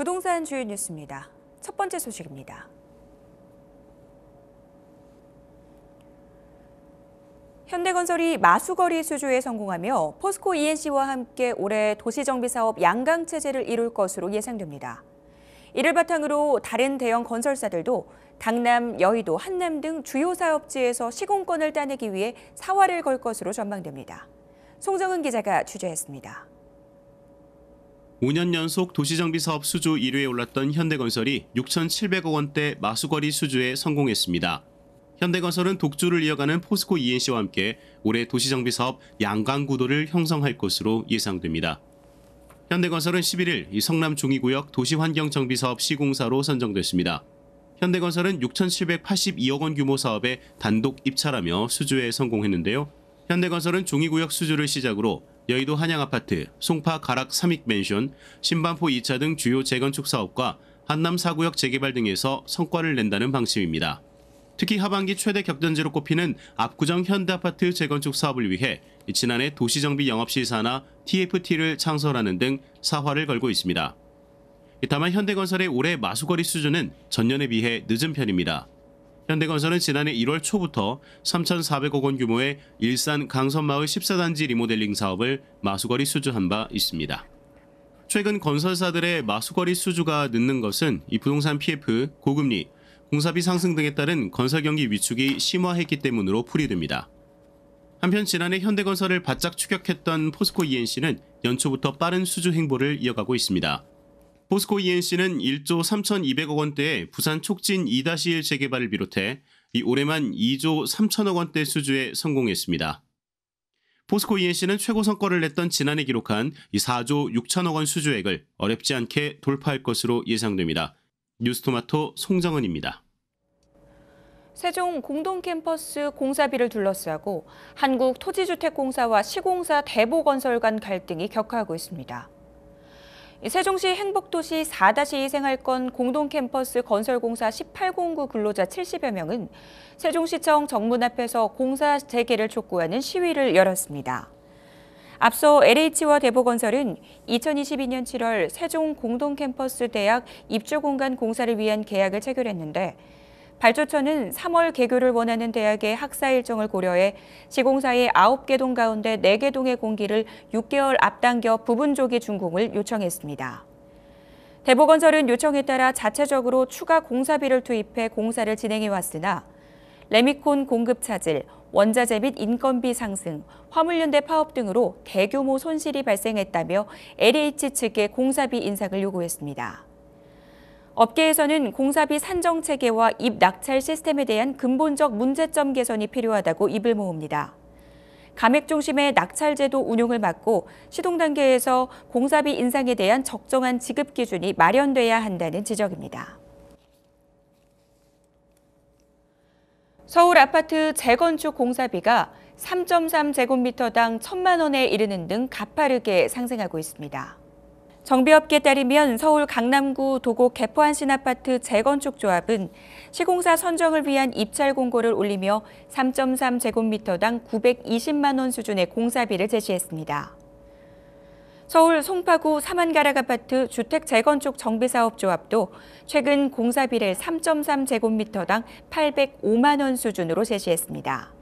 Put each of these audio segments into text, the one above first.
부동산 주요 뉴스입니다. 첫 번째 소식입니다. 현대건설이 마수거리 수주에 성공하며 포스코 ENC와 함께 올해 도시정비사업 양강체제를 이룰 것으로 예상됩니다. 이를 바탕으로 다른 대형 건설사들도 강남, 여의도, 한남 등 주요 사업지에서 시공권을 따내기 위해 사활을 걸 것으로 전망됩니다. 송정은 기자가 취재했습니다. 5년 연속 도시정비사업 수주 1위에 올랐던 현대건설이 6,700억 원대 마수거리 수주에 성공했습니다. 현대건설은 독주를 이어가는 포스코 ENC와 함께 올해 도시정비사업 양강구도를 형성할 것으로 예상됩니다. 현대건설은 11일 성남 중의구역 도시환경정비사업 시공사로 선정됐습니다. 현대건설은 6,782억 원 규모 사업에 단독 입찰하며 수주에 성공했는데요. 현대건설은 종이구역 수주를 시작으로 여의도 한양아파트, 송파 가락 삼익맨션, 신반포 2차 등 주요 재건축 사업과 한남 4구역 재개발 등에서 성과를 낸다는 방침입니다. 특히 하반기 최대 격전지로 꼽히는 압구정 현대아파트 재건축 사업을 위해 지난해 도시정비 영업시사나 TFT를 창설하는 등 사활을 걸고 있습니다. 다만 현대건설의 올해 마수거리 수준은 전년에 비해 늦은 편입니다. 현대건설은 지난해 1월 초부터 3,400억 원 규모의 일산 강선마을 14단지 리모델링 사업을 마수거리 수주한 바 있습니다. 최근 건설사들의 마수거리 수주가 늦는 것은 이 부동산 PF, 고금리, 공사비 상승 등에 따른 건설 경기 위축이 심화했기 때문으로 풀이됩니다. 한편 지난해 현대건설을 바짝 추격했던 포스코 ENC는 연초부터 빠른 수주 행보를 이어가고 있습니다. 포스코 ENC는 1조 3,200억 원대의 부산 촉진 2-1 재개발을 비롯해 이 올해만 2조 3천억 원대 수주에 성공했습니다. 포스코 ENC는 최고 성과를 냈던 지난해 기록한 4조 6천억 원 수주액을 어렵지 않게 돌파할 것으로 예상됩니다. 뉴스토마토 송정은입니다. 세종 공동캠퍼스 공사비를 둘러싸고 한국토지주택공사와 시공사 대보건설 간 갈등이 격화하고 있습니다. 세종시 행복도시 4-2 생활권 공동캠퍼스 건설공사 18공구 근로자 70여 명은 세종시청 정문 앞에서 공사 재개를 촉구하는 시위를 열었습니다. 앞서 LH와 대보건설은 2022년 7월 세종 공동캠퍼스 대학 입주공간 공사를 위한 계약을 체결했는데 발조처는 3월 개교를 원하는 대학의 학사 일정을 고려해 시공사의 9개 동 가운데 4개 동의 공기를 6개월 앞당겨 부분 조기 준공을 요청했습니다. 대보건설은 요청에 따라 자체적으로 추가 공사비를 투입해 공사를 진행해 왔으나 레미콘 공급 차질, 원자재 및 인건비 상승, 화물연대 파업 등으로 대규모 손실이 발생했다며 LH 측에 공사비 인상을 요구했습니다. 업계에서는 공사비 산정 체계와 입 낙찰 시스템에 대한 근본적 문제점 개선이 필요하다고 입을 모읍니다. 감액 중심의 낙찰 제도 운용을 막고 시동 단계에서 공사비 인상에 대한 적정한 지급 기준이 마련돼야 한다는 지적입니다. 서울 아파트 재건축 공사비가 3.3제곱미터당 1천만 원에 이르는 등 가파르게 상승하고 있습니다. 정비업계 따르면 서울 강남구 도곡 개포한신 아파트 재건축 조합은 시공사 선정을 위한 입찰 공고를 올리며 3.3제곱미터당 920만 원 수준의 공사비를 제시했습니다. 서울 송파구 삼한가락 아파트 주택 재건축 정비사업 조합도 최근 공사비를 3.3제곱미터당 805만 원 수준으로 제시했습니다.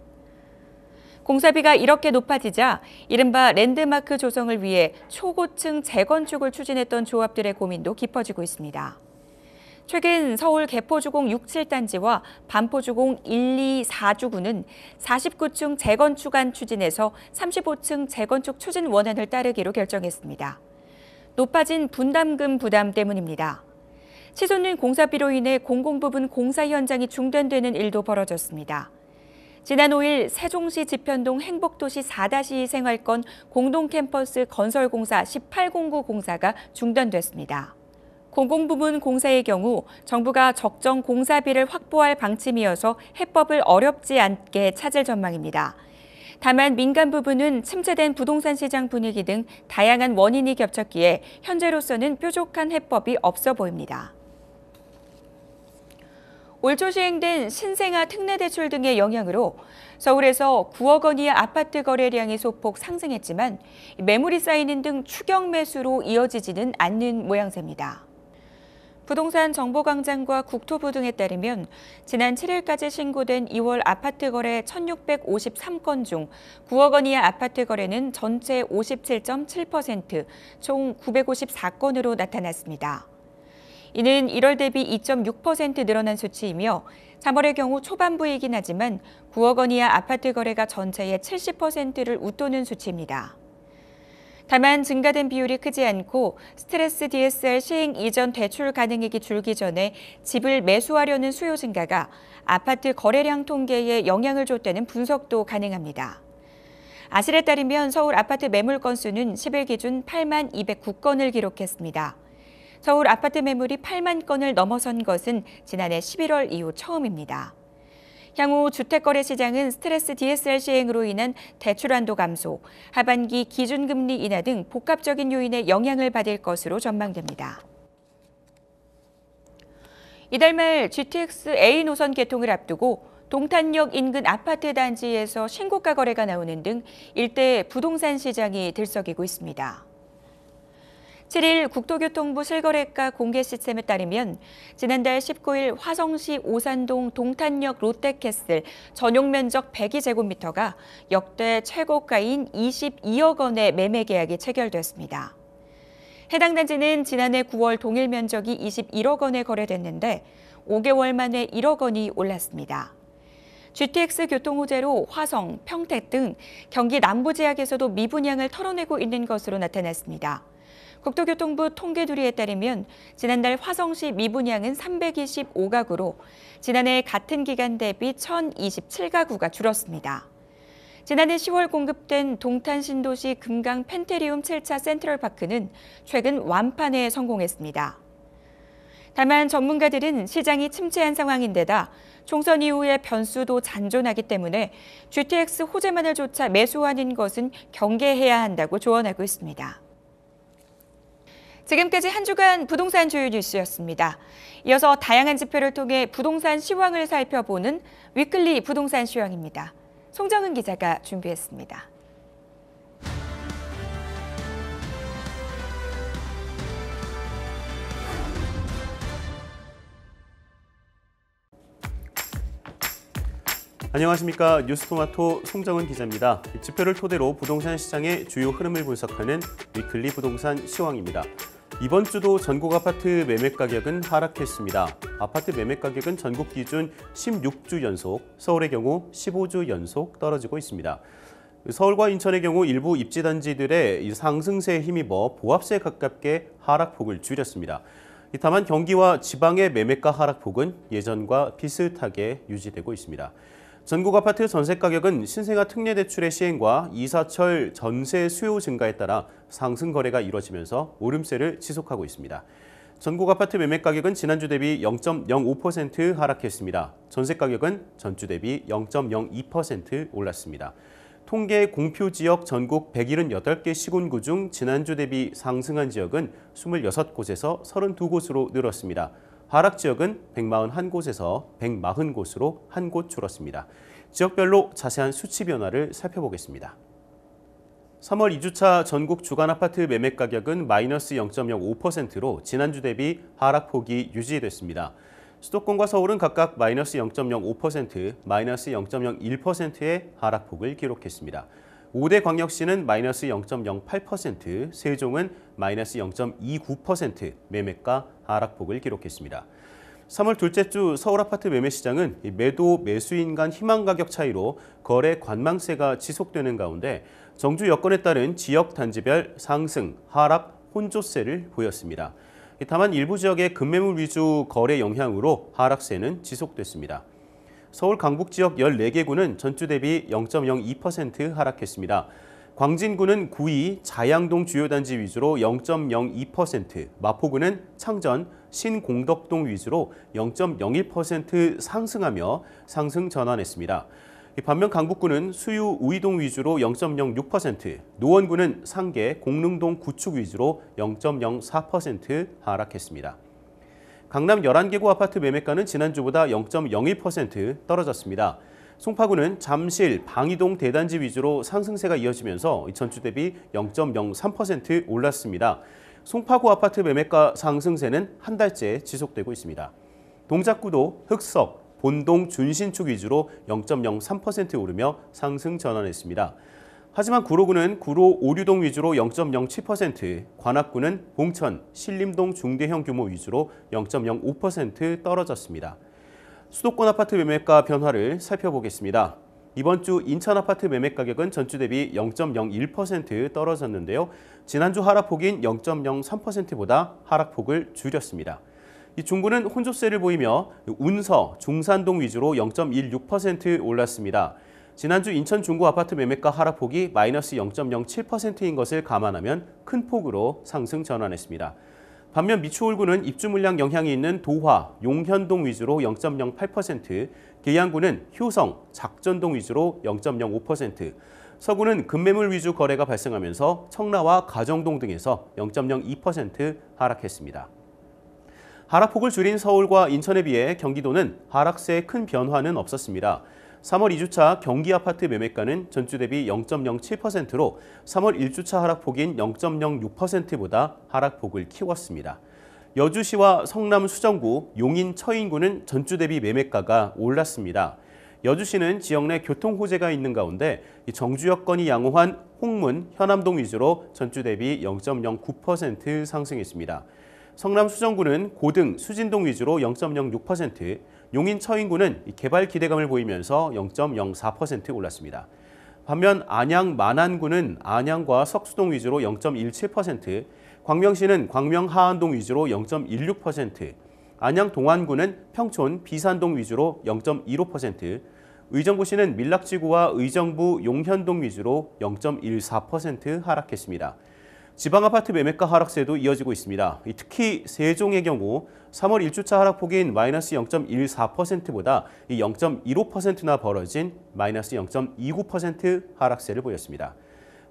공사비가 이렇게 높아지자 이른바 랜드마크 조성을 위해 초고층 재건축을 추진했던 조합들의 고민도 깊어지고 있습니다. 최근 서울 개포주공 6, 7단지와 반포주공 1, 2, 4주구는 49층 재건축안 추진에서 35층 재건축 추진 원안을 따르기로 결정했습니다. 높아진 분담금 부담 때문입니다. 시소는 공사비로 인해 공공부분 공사 현장이 중단되는 일도 벌어졌습니다. 지난 5일 세종시 지편동 행복도시 4-2 생활권 공동캠퍼스 건설공사 1809 공사가 중단됐습니다. 공공부문 공사의 경우 정부가 적정 공사비를 확보할 방침이어서 해법을 어렵지 않게 찾을 전망입니다. 다만 민간 부분은 침체된 부동산 시장 분위기 등 다양한 원인이 겹쳤기에 현재로서는 뾰족한 해법이 없어 보입니다. 올초 시행된 신생아 특례대출 등의 영향으로 서울에서 9억 원이 아파트 거래량이 소폭 상승했지만 매물이 쌓이는 등 추경 매수로 이어지지는 않는 모양새입니다. 부동산 정보광장과 국토부 등에 따르면 지난 7일까지 신고된 2월 아파트 거래 1,653건 중 9억 원 이하 아파트 거래는 전체 57.7%, 총 954건으로 나타났습니다. 이는 1월 대비 2.6% 늘어난 수치이며 3월의 경우 초반부이긴 하지만 9억 원 이하 아파트 거래가 전체의 70%를 웃도는 수치입니다. 다만 증가된 비율이 크지 않고 스트레스 DSR 시행 이전 대출 가능액이 줄기 전에 집을 매수하려는 수요 증가가 아파트 거래량 통계에 영향을 줬다는 분석도 가능합니다. 아실에 따르면 서울 아파트 매물 건수는 10일 기준 8만 209건을 기록했습니다. 서울 아파트 매물이 8만 건을 넘어선 것은 지난해 11월 이후 처음입니다. 향후 주택거래 시장은 스트레스 DSR 시행으로 인한 대출 한도 감소, 하반기 기준금리 인하 등 복합적인 요인의 영향을 받을 것으로 전망됩니다. 이달 말 GTX A 노선 개통을 앞두고 동탄역 인근 아파트 단지에서 신고가 거래가 나오는 등 일대 부동산 시장이 들썩이고 있습니다. 7일 국토교통부 실거래가 공개 시스템에 따르면 지난달 19일 화성시 오산동 동탄역 롯데캐슬 전용 면적 102제곱미터가 역대 최고가인 22억 원의 매매 계약이 체결됐습니다. 해당 단지는 지난해 9월 동일 면적이 21억 원에 거래됐는데 5개월 만에 1억 원이 올랐습니다. GTX 교통 호재로 화성, 평택 등 경기 남부 지역에서도 미분양을 털어내고 있는 것으로 나타났습니다. 국토교통부 통계 두리에 따르면 지난달 화성시 미분양은 325가구로 지난해 같은 기간 대비 1027가구가 줄었습니다. 지난해 10월 공급된 동탄 신도시 금강 펜테리움 7차 센트럴파크는 최근 완판에 성공했습니다. 다만 전문가들은 시장이 침체한 상황인데다 총선 이후의 변수도 잔존하기 때문에 GTX 호재만을 조차 매수하는 것은 경계해야 한다고 조언하고 있습니다. 지금까지 한 주간 부동산 주요 뉴스였습니다. 이어서 다양한 지표를 통해 부동산 시황을 살펴보는 위클리 부동산 시황입니다. 송정은 기자가 준비했습니다. 안녕하십니까 뉴스토마토 송정은 기자입니다. 지표를 토대로 부동산 시장의 주요 흐름을 분석하는 위클리 부동산 시황입니다. 이번 주도 전국 아파트 매매 가격은 하락했습니다. 아파트 매매 가격은 전국 기준 16주 연속, 서울의 경우 15주 연속 떨어지고 있습니다. 서울과 인천의 경우 일부 입지단지들의 상승세에 힘입어 보합세에 가깝게 하락폭을 줄였습니다. 다만 경기와 지방의 매매가 하락폭은 예전과 비슷하게 유지되고 있습니다. 전국 아파트 전세 가격은 신생아 특례 대출의 시행과 이사철 전세 수요 증가에 따라 상승 거래가 이뤄지면서 오름세를 지속하고 있습니다. 전국 아파트 매매 가격은 지난주 대비 0.05% 하락했습니다. 전세 가격은 전주 대비 0.02% 올랐습니다. 통계 공표 지역 전국 178개 시군구 중 지난주 대비 상승한 지역은 26곳에서 32곳으로 늘었습니다. 하락 지역은 141곳에서 140곳으로 한 곳 줄었습니다. 지역별로 자세한 수치 변화를 살펴보겠습니다. 3월 2주차 전국 주간 아파트 매매 가격은 마이너스 0.05%로 지난주 대비 하락폭이 유지됐습니다. 수도권과 서울은 각각 마이너스 0.05%, 마이너스 0.01%의 하락폭을 기록했습니다. 5대 광역시는 마이너스 0.08%, 세종은 마이너스 0.29% 매매가 하락폭을 기록했습니다. 3월 둘째 주 서울 아파트 매매 시장은 매도 매수인 간 희망 가격 차이로 거래 관망세가 지속되는 가운데 정주 여건에 따른 지역 단지별 상승, 하락, 혼조세를 보였습니다. 다만 일부 지역의 급매물 위주 거래 영향으로 하락세는 지속됐습니다. 서울 강북 지역 14개구는 전주 대비 0.02% 하락했습니다. 광진구는 9위 자양동 주요단지 위주로 0.02%, 마포구는 창전, 신공덕동 위주로 0.01% 상승하며 상승 전환했습니다. 반면 강북구는 수유 우이동 위주로 0.06%, 노원구는 상계 공릉동 구축 위주로 0.04% 하락했습니다. 강남 11개구 아파트 매매가는 지난주보다 0 0 2 떨어졌습니다. 송파구는 잠실, 방이동 대단지 위주로 상승세가 이어지면서 전주 대비 0.03% 올랐습니다. 송파구 아파트 매매가 상승세는 한 달째 지속되고 있습니다. 동작구도 흑석, 본동, 준신축 위주로 0.03% 오르며 상승 전환했습니다. 하지만 구로구는 구로 오류동 위주로 0.07%, 관악구는 봉천, 신림동 중대형 규모 위주로 0.05% 떨어졌습니다. 수도권 아파트 매매가 변화를 살펴보겠습니다. 이번 주 인천 아파트 매매 가격은 전주 대비 0.01% 떨어졌는데요. 지난주 하락폭인 0.03%보다 하락폭을 줄였습니다. 이 중구는 혼조세를 보이며 운서, 중산동 위주로 0.16% 올랐습니다. 지난주 인천 중구 아파트 매매가 하락폭이 마이너스 0.07%인 것을 감안하면 큰 폭으로 상승 전환했습니다. 반면 미추홀구는 입주 물량 영향이 있는 도화, 용현동 위주로 0.08%, 계양구는 효성, 작전동 위주로 0.05%, 서구는 급매물 위주 거래가 발생하면서 청라와 가정동 등에서 0.02% 하락했습니다. 하락폭을 줄인 서울과 인천에 비해 경기도는 하락세의 큰 변화는 없었습니다. 3월 2주차 경기 아파트 매매가는 전주 대비 0.07%로 3월 1주차 하락폭인 0.06%보다 하락폭을 키웠습니다. 여주시와 성남 수정구, 용인 처인구는 전주 대비 매매가가 올랐습니다. 여주시는 지역 내 교통 호재가 있는 가운데 정주 여건이 양호한 홍문, 현암동 위주로 전주 대비 0.09% 상승했습니다. 성남 수정구는 고등, 수진동 위주로 0.06%, 용인 처인구는 개발 기대감을 보이면서 0.04% 올랐습니다. 반면 안양 만안구는 안양과 석수동 위주로 0.17%, 광명시는 광명 하안동 위주로 0.16%, 안양 동안구는 평촌 비산동 위주로 0.15%, 의정부시는 밀락지구와 의정부 용현동 위주로 0.14% 하락했습니다. 지방 아파트 매매가 하락세도 이어지고 있습니다. 특히 세종의 경우 3월 1주차 하락폭인 마이너스 0.14%보다 0.15%나 벌어진 마이너스 0.29% 하락세를 보였습니다.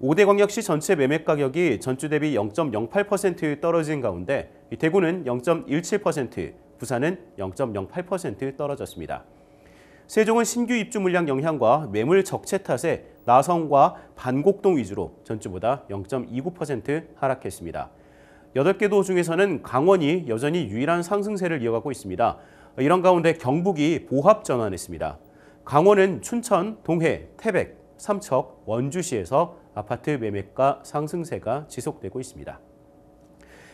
5대 광역시 전체 매매 가격이 전주 대비 0.08% 떨어진 가운데 대구는 0.17%, 부산은 0.08% 떨어졌습니다. 세종은 신규 입주 물량 영향과 매물 적체 탓에 나성과 반곡동 위주로 전주보다 0.29% 하락했습니다. 8개 도 중에서는 강원이 여전히 유일한 상승세를 이어가고 있습니다. 이런 가운데 경북이 보합 전환했습니다. 강원은 춘천, 동해, 태백, 삼척, 원주시에서 아파트 매매가 상승세가 지속되고 있습니다.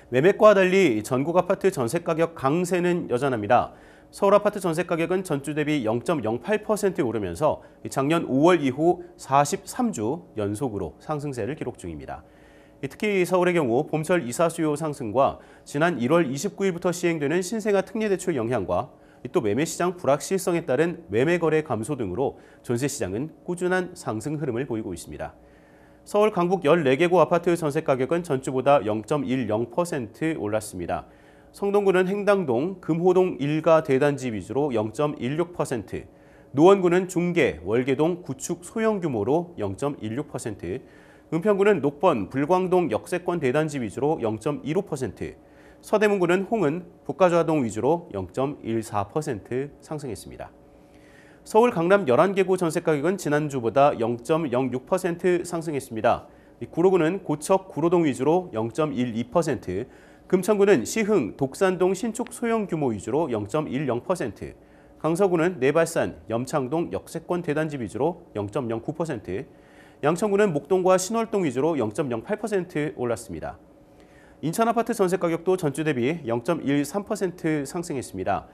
매매과 달리 전국 아파트 전세 가격 강세는 여전합니다. 서울 아파트 전세 가격은 전주 대비 0.08% 오르면서 작년 5월 이후 43주 연속으로 상승세를 기록 중입니다. 특히 서울의 경우 봄철 이사 수요 상승과 지난 1월 29일부터 시행되는 신생아 특례대출 영향과 또 매매시장 불확실성에 따른 매매거래 감소 등으로 전세시장은 꾸준한 상승 흐름을 보이고 있습니다. 서울 강북 14개구 아파트 전세 가격은 전주보다 0.10% 올랐습니다. 성동구는 행당동, 금호동 일가 대단지 위주로 0.16%, 노원구는 중계, 월계동 구축 소형 규모로 0.16%, 은평구는 녹번, 불광동 역세권 대단지 위주로 0.15%, 서대문구는 홍은, 북가좌동 위주로 0.14% 상승했습니다. 서울 강남 11개구 전세가격은 지난주보다 0.06% 상승했습니다. 구로구는 고척 구로동 위주로 0.12%, 금천구는 시흥, 독산동 신축 소형 규모 위주로 0.10%, 강서구는 내발산, 염창동 역세권 대단지 위주로 0.09%, 양천구는 목동과 신월동 위주로 0.08% 올랐습니다. 인천 아파트 전세 가격도 전주 대비 0.13% 상승했습니다.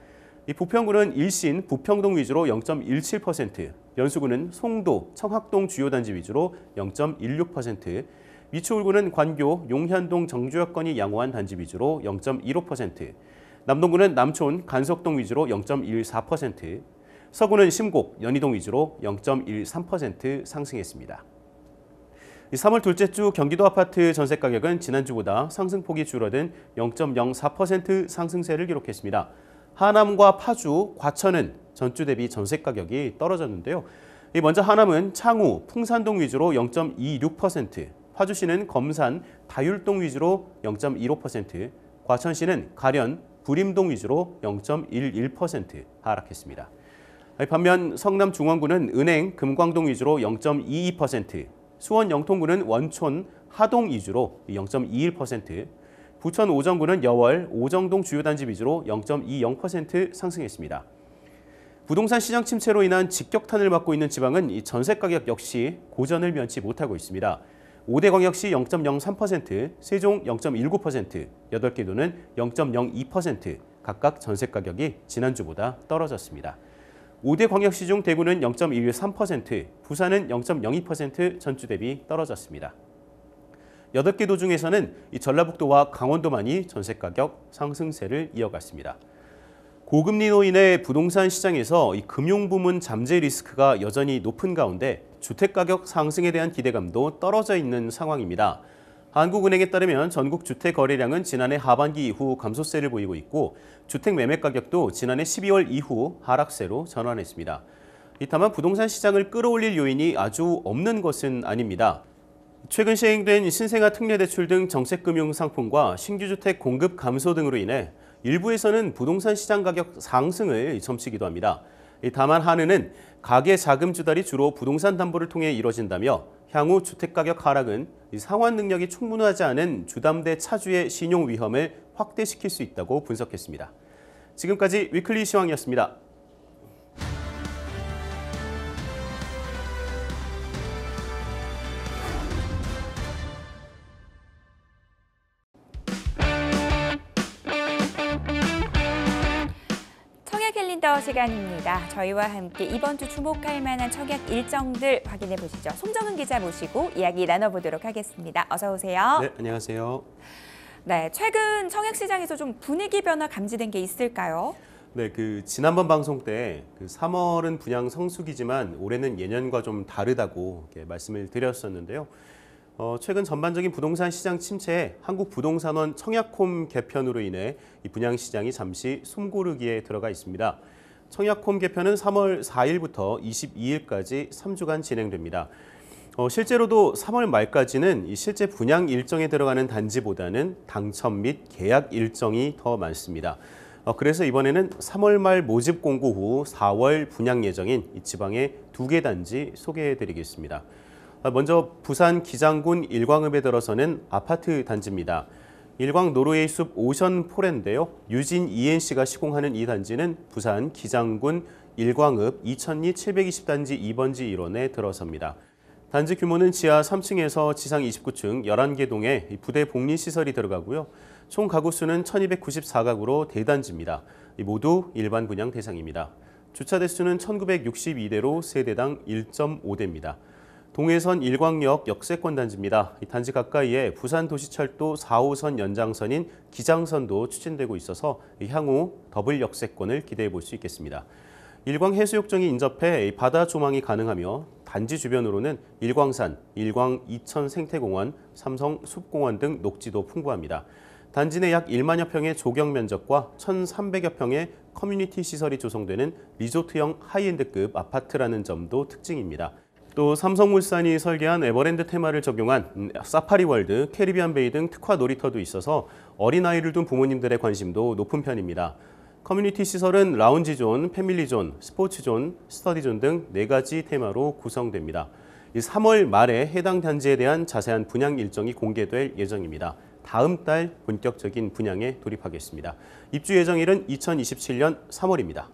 이 부평구는 일신, 부평동 위주로 0.17%, 연수구는 송도, 청학동 주요 단지 위주로 0.16%, 미추홀구는 관교, 용현동, 정주여권이 양호한 단지 위주로 0.15%, 남동구는 남촌, 간석동 위주로 0.14%, 서구는 심곡, 연희동 위주로 0.13% 상승했습니다. 3월 둘째 주 경기도 아파트 전세 가격은 지난주보다 상승폭이 줄어든 0.04% 상승세를 기록했습니다. 하남과 파주, 과천은 전주 대비 전세 가격이 떨어졌는데요. 먼저 하남은 창우, 풍산동 위주로 0.26%, 파주시는 검산 다율동 위주로 0 1 5 과천시는 가련 부림동 위주로 0.11% 하락했습니다. 반면 성남 중원구는 은행 금광동 위주로 0.22%, 수원 영통구는 원촌 하동 위주로 0.21%, 부천 오정구는 여월 오정동 주요단지 위주로 0.20% 상승했습니다. 부동산 시장 침체로 인한 직격탄을 맞고 있는 지방은 전세 가격 역시 고전을 면치 못하고 있습니다. 5대 광역시 0.03%, 세종 0.19%, 8개 도는 0.02% 각각 전세 가격이 지난주보다 떨어졌습니다. 5대 광역시 중 대구는 0 1 3 부산은 0.02% 전주 대비 떨어졌습니다. 8개 도 중에서는 전라북도와 강원도만이 전세 가격 상승세를 이어갔습니다. 고금리로 인해 부동산 시장에서 이 금융 부문 잠재 리스크가 여전히 높은 가운데 주택가격 상승에 대한 기대감도 떨어져 있는 상황입니다. 한국은행에 따르면 전국 주택 거래량은 지난해 하반기 이후 감소세를 보이고 있고 주택 매매 가격도 지난해 12월 이후 하락세로 전환했습니다. 다만 부동산 시장을 끌어올릴 요인이 아주 없는 것은 아닙니다. 최근 시행된 신생아 특례 대출 등 정책금융 상품과 신규 주택 공급 감소 등으로 인해 일부에서는 부동산 시장 가격 상승을 점치기도 합니다. 다만 한은은 가계 자금 조달이 주로 부동산 담보를 통해 이뤄진다며 향후 주택가격 하락은 상환 능력이 충분하지 않은 주담대 차주의 신용 위험을 확대시킬 수 있다고 분석했습니다. 지금까지 위클리 시황이었습니다. 시간입니다. 저희와 함께 이번 주 주목할 만한 청약 일정들 확인해 보시죠. 송정은 기자 모시고 이야기 나눠보도록 하겠습니다. 어서 오세요. 네, 안녕하세요. 네, 최근 청약 시장에서 좀 분위기 변화 감지된 게 있을까요? 네, 그 지난번 방송 때그 3월은 분양 성수기지만 올해는 예년과 좀 다르다고 말씀을 드렸었는데요. 어, 최근 전반적인 부동산 시장 침체 한국부동산원 청약홈 개편으로 인해 이 분양 시장이 잠시 숨고르기에 들어가 있습니다. 청약홈 개편은 3월 4일부터 22일까지 3주간 진행됩니다. 어, 실제로도 3월 말까지는 실제 분양 일정에 들어가는 단지보다는 당첨 및 계약 일정이 더 많습니다. 어, 그래서 이번에는 3월 말 모집 공고 후 4월 분양 예정인 지방의 두 개 단지 소개해드리겠습니다. 어, 먼저 부산 기장군 일광읍에 들어서는 아파트 단지입니다. 일광 노르웨이 숲 오션포랜데요. 유진 ENC가 시공하는 이 단지는 부산 기장군 일광읍 2002 720단지 2번지 1원에 들어섭니다. 단지 규모는 지하 3층에서 지상 29층 11개 동에 부대 복리시설이 들어가고요. 총 가구 수는 1294가구로 대단지입니다. 모두 일반 분양 대상입니다. 주차 대수는 1962대로 세대당 1.5대입니다. 동해선 일광역 역세권 단지입니다. 단지 가까이에 부산도시철도 4호선 연장선인 기장선도 추진되고 있어서 향후 더블 역세권을 기대해 볼 수 있겠습니다. 일광 해수욕장이 인접해 바다 조망이 가능하며 단지 주변으로는 일광산, 일광 이천 생태공원, 삼성 숲공원 등 녹지도 풍부합니다. 단지 내 약 1만여 평의 조경 면적과 1,300여 평의 커뮤니티 시설이 조성되는 리조트형 하이엔드급 아파트라는 점도 특징입니다. 또 삼성물산이 설계한 에버랜드 테마를 적용한 사파리 월드, 캐리비안 베이 등 특화 놀이터도 있어서 어린아이를 둔 부모님들의 관심도 높은 편입니다. 커뮤니티 시설은 라운지존, 패밀리존, 스포츠존, 스터디존 등 네가지 테마로 구성됩니다. 3월 말에 해당 단지에 대한 자세한 분양 일정이 공개될 예정입니다. 다음 달 본격적인 분양에 돌입하겠습니다. 입주 예정일은 2027년 3월입니다.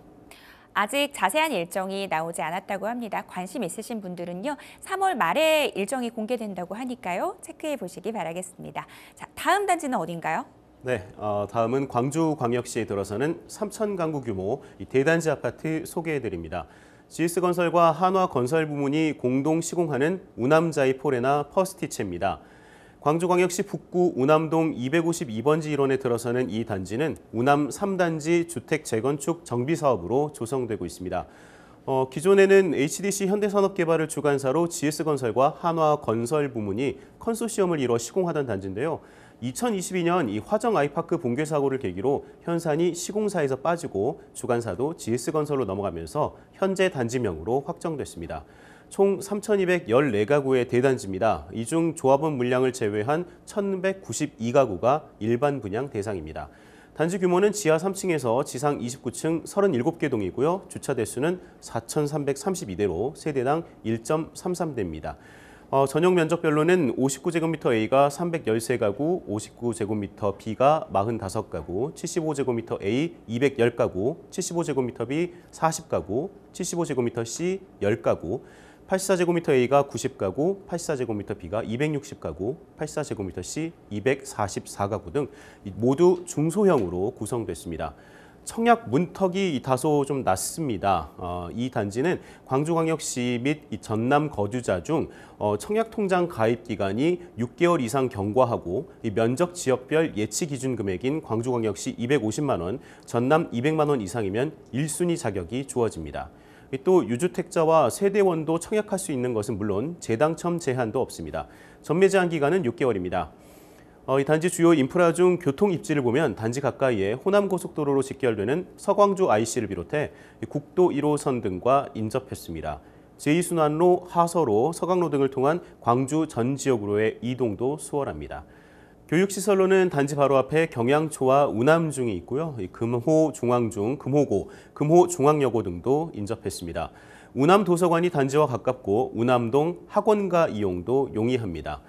아직 자세한 일정이 나오지 않았다고 합니다. 관심 있으신 분들은요. 3월 말에 일정이 공개된다고 하니까요. 체크해 보시기 바라겠습니다. 자, 다음 단지는 어딘가요? 네, 어, 다음은 광주광역시에 들어서는 삼천 가구 규모 대단지 아파트 소개해드립니다. GS건설과 한화건설 부문이 공동 시공하는 우남자이 포레나 퍼스티체입니다. 광주광역시 북구 우남동 252번지 일원에 들어서는 이 단지는 우남 3단지 주택 재건축 정비 사업으로 조성되고 있습니다. 어, 기존에는 HDC 현대산업개발을 주관사로 GS건설과 한화건설 부문이 컨소시엄을 이뤄 시공하던 단지인데요. 2022년 이 화정 아이파크 붕괴 사고를 계기로 현산이 시공사에서 빠지고 주관사도 GS건설로 넘어가면서 현재 단지명으로 확정됐습니다. 총 3,214가구의 대단지입니다. 이 중 조합원 물량을 제외한 1,192가구가 일반 분양 대상입니다. 단지 규모는 지하 3층에서 지상 29층 37개 동이고요. 주차 대수는 4,332대로 세대당 1.33대입니다. 어, 전용 면적별로는 59제곱미터 A가 313가구, 59제곱미터 B가 45가구, 75제곱미터 A 210가구, 75제곱미터 B 40가구, 75제곱미터 C 10가구, 84제곱미터 A가 90가구, 84제곱미터 B가 260가구, 84제곱미터 C 244가구 등 모두 중소형으로 구성됐습니다. 청약 문턱이 다소 좀 낮습니다. 어, 이 단지는 광주광역시 및 전남 거주자 중 어, 청약통장 가입 기간이 6개월 이상 경과하고 면적 지역별 예치 기준 금액인 광주광역시 250만 원, 전남 200만 원 이상이면 1순위 자격이 주어집니다. 또 유주택자와 세대원도 청약할 수 있는 것은 물론 재당첨 제한도 없습니다. 전매 제한 기간은 6개월입니다. 어, 이 단지 주요 인프라 중 교통 입지를 보면 단지 가까이에 호남고속도로로 직결되는 서광주 IC를 비롯해 국도 1호선 등과 인접했습니다. 제2순환로, 하서로, 서강로 등을 통한 광주 전 지역으로의 이동도 수월합니다. 교육시설로는 단지 바로 앞에 경양초와 우남중이 있고요. 금호 중앙중, 금호고, 금호 중앙여고 등도 인접했습니다. 우남 도서관이 단지와 가깝고 우남동 학원가 이용도 용이합니다.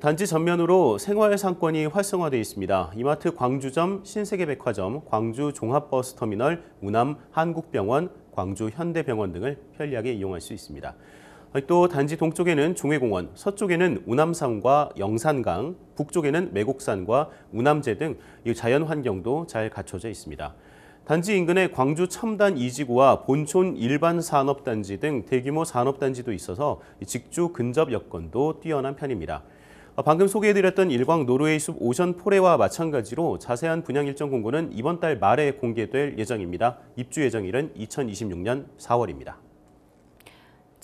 단지 전면으로 생활 상권이 활성화되어 있습니다. 이마트 광주점, 신세계백화점, 광주 종합버스터미널, 우남 한국병원, 광주 현대병원 등을 편리하게 이용할 수 있습니다. 또 단지 동쪽에는 종해공원, 서쪽에는 우남산과 영산강, 북쪽에는 매곡산과 우남재 등 자연 환경도 잘 갖춰져 있습니다. 단지 인근에 광주 첨단 이지구와 본촌 일반 산업단지 등 대규모 산업단지도 있어서 직주 근접 여건도 뛰어난 편입니다. 어, 방금 소개해드렸던 일광 노르웨이 숲 오션 포레와 마찬가지로 자세한 분양 일정 공고는 이번 달 말에 공개될 예정입니다. 입주 예정일은 2026년 4월입니다.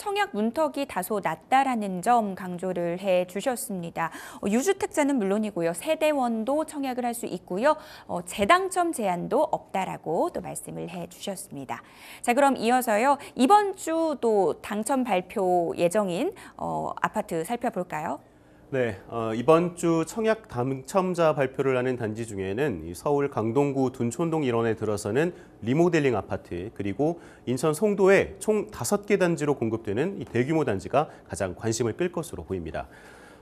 청약 문턱이 다소 낮다라는 점 강조를 해 주셨습니다. 어, 유주택자는 물론이고요. 세대원도 청약을 할 수 있고요. 어, 재당첨 제한도 없다라고 또 말씀을 해 주셨습니다. 자, 그럼 이어서요. 이번 주도 당첨 발표 예정인 어, 아파트 살펴볼까요? 네, 어, 이번 주 청약 당첨자 발표를 하는 단지 중에는 서울 강동구 둔촌동 일원에 들어서는 리모델링 아파트 그리고 인천 송도에 총 다섯 개 단지로 공급되는 대규모 단지가 가장 관심을 끌 것으로 보입니다.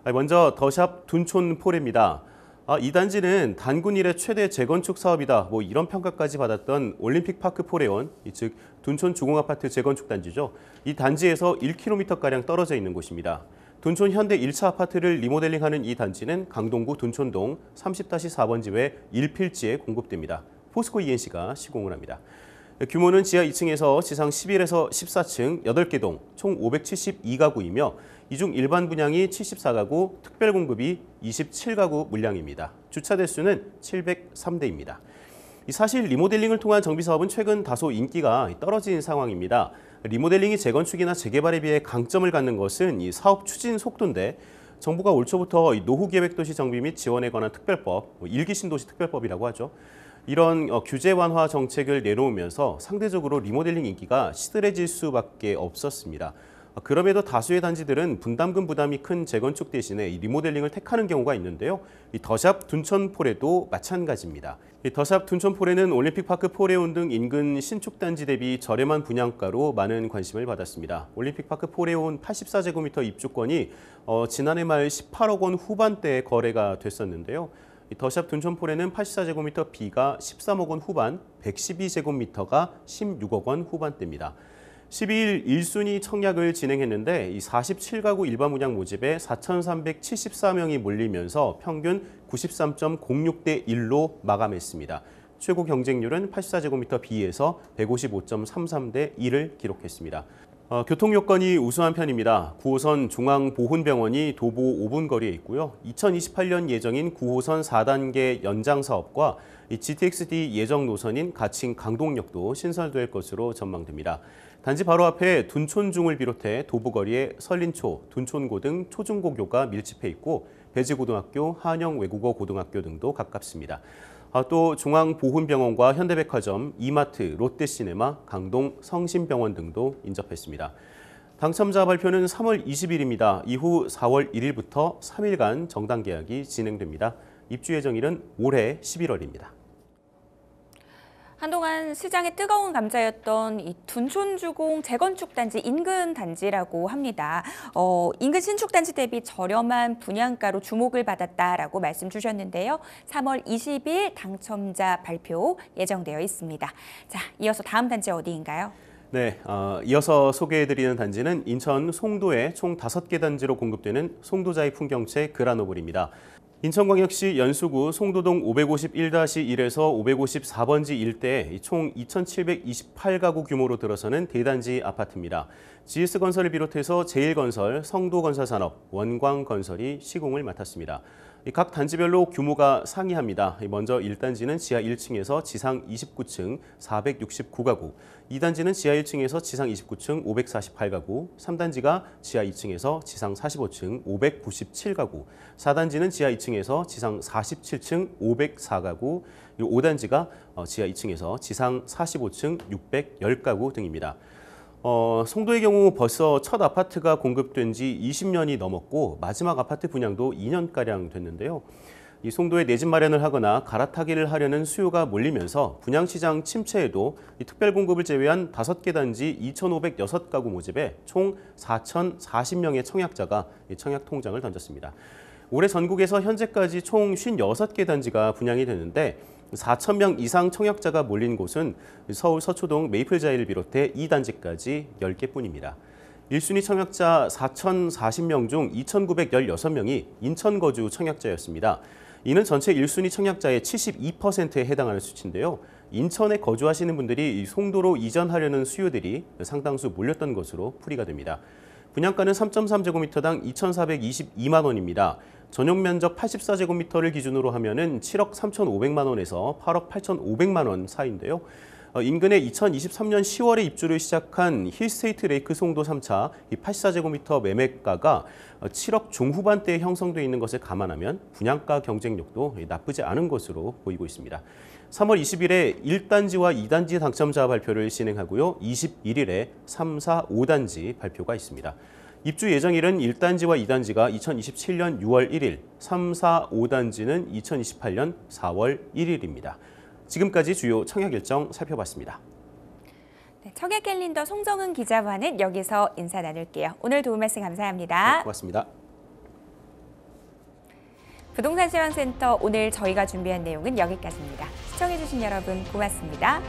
아, 먼저 더샵 둔촌폴입니다. 아, 이 단지는 단군 이래 최대 재건축 사업이다. 뭐 이런 평가까지 받았던 올림픽파크 포레온, 즉 둔촌 주공아파트 재건축 단지죠. 이 단지에서 1km가량 떨어져 있는 곳입니다. 둔촌 현대 1차 아파트를 리모델링하는 이 단지는 강동구 둔촌동 30-4번지의 1필지에 공급됩니다. 포스코 ENC가 시공을 합니다. 규모는 지하 2층에서 지상 11에서 14층 8개 동총 572가구이며 이 중 일반 분양이 74가구, 특별 공급이 27가구 물량입니다. 주차 대수는 703대입니다. 사실 리모델링을 통한 정비 사업은 최근 다소 인기가 떨어진 상황입니다. 리모델링이 재건축이나 재개발에 비해 강점을 갖는 것은 이 사업 추진 속도인데 정부가 올 초부터 노후계획도시 정비 및 지원에 관한 특별법, 뭐 일기신도시 특별법이라고 하죠. 이런 어, 규제 완화 정책을 내놓으면서 상대적으로 리모델링 인기가 시들해질 수밖에 없었습니다. 아, 그럼에도 다수의 단지들은 분담금 부담이 큰 재건축 대신에 리모델링을 택하는 경우가 있는데요. 더샵 둔천포레도 마찬가지입니다. 더샵 둔천포레는 올림픽파크 포레온 등 인근 신축단지 대비 저렴한 분양가로 많은 관심을 받았습니다. 올림픽파크 포레온 84제곱미터 입주권이 어, 지난해 말 18억 원 후반대에 거래가 됐었는데요. 더샵 둔천포레는 84제곱미터 B가 13억 원 후반, 112제곱미터가 16억 원 후반대입니다. 12일 1순위 청약을 진행했는데 이 47가구 일반 분양 모집에 4,374명이 몰리면서 평균 93.06대 1로 마감했습니다. 최고 경쟁률은 84제곱미터 B에서 155.33대 1을 기록했습니다. 어, 교통 요건이 우수한 편입니다. 9호선 중앙보훈병원이 도보 5분 거리에 있고요. 2028년 예정인 9호선 4단계 연장 사업과 GTX-D 예정 노선인 가칭 강동역도 신설될 것으로 전망됩니다. 단지 바로 앞에 둔촌중을 비롯해 도보거리에 설린초, 둔촌고 등 초중고교가 밀집해 있고 배지고등학교, 한영외국어고등학교 등도 가깝습니다. 아, 또 중앙보훈병원과 현대백화점, 이마트, 롯데시네마, 강동, 성심병원 등도 인접했습니다. 당첨자 발표는 3월 20일입니다. 이후 4월 1일부터 3일간 정당 계약이 진행됩니다. 입주 예정일은 올해 11월입니다. 한동안 시장의 뜨거운 감자였던 이 둔촌주공 재건축 단지 인근 단지라고 합니다. 어, 인근 신축 단지 대비 저렴한 분양가로 주목을 받았다라고 말씀 주셨는데요. 3월 20일 당첨자 발표 예정되어 있습니다. 자, 이어서 다음 단지 어디인가요? 네, 어, 이어서 소개해드리는 단지는 인천 송도에 총 다섯 개 단지로 공급되는 송도자의 풍경채 그라노블입니다. 인천광역시 연수구 송도동 551-1에서 554번지 일대에 총 2,728가구 규모로 들어서는 대단지 아파트입니다. GS건설을 비롯해서 제일건설, 성도건설산업, 원광건설이 시공을 맡았습니다. 각 단지별로 규모가 상이합니다. 먼저 1단지는 지하 1층에서 지상 29층 469가구, 2단지는 지하 1층에서 지상 29층 548가구, 3단지가 지하 2층에서 지상 45층 597가구, 4단지는 지하 2층에서 지상 47층 504가구, 5단지가 어, 지하 2층에서 지상 45층 610가구 등입니다. 어, 송도의 경우 벌써 첫 아파트가 공급된 지 20년이 넘었고 마지막 아파트 분양도 2년가량 됐는데요. 이 송도에 내집 마련을 하거나 갈아타기를 하려는 수요가 몰리면서 분양시장 침체에도 특별 공급을 제외한 5개 단지 2,506가구 모집에 총 4,040명의 청약자가 청약 통장을 던졌습니다. 올해 전국에서 현재까지 총 56개 단지가 분양이 되는데 4천 명 이상 청약자가 몰린 곳은 서울 서초동 메이플자이를 비롯해 2단지까지 10개뿐입니다. 1순위 청약자 4,040명 중 2,916명이 인천 거주 청약자였습니다. 이는 전체 1순위 청약자의 72%에 해당하는 수치인데요. 인천에 거주하시는 분들이 송도로 이전하려는 수요들이 상당수 몰렸던 것으로 풀이가 됩니다. 분양가는 3.3제곱미터당 2,422만 원입니다. 전용 면적 84제곱미터를 기준으로 하면은 7억 3,500만 원에서 8억 8,500만 원 사이인데요. 어, 인근에 2023년 10월에 입주를 시작한 힐스테이트 레이크 송도 3차 84제곱미터 매매가가 7억 어, 중후반대에 형성돼 있는 것을 감안하면 분양가 경쟁력도 나쁘지 않은 것으로 보이고 있습니다. 3월 20일에 1단지와 2단지 당첨자 발표를 진행하고요. 21일에 3, 4, 5단지 발표가 있습니다. 입주 예정일은 1단지와 2단지가 2027년 6월 1일, 3, 4, 5단지는 2028년 4월 1일입니다. 지금까지 주요 청약 일정 살펴봤습니다. 네, 청약 캘린더 송정은 기자와는 여기서 인사 나눌게요. 오늘 도움 말씀 감사합니다. 네, 고맙습니다. 부동산 지원센터 오늘 저희가 준비한 내용은 여기까지입니다. 시청해주신 여러분 고맙습니다.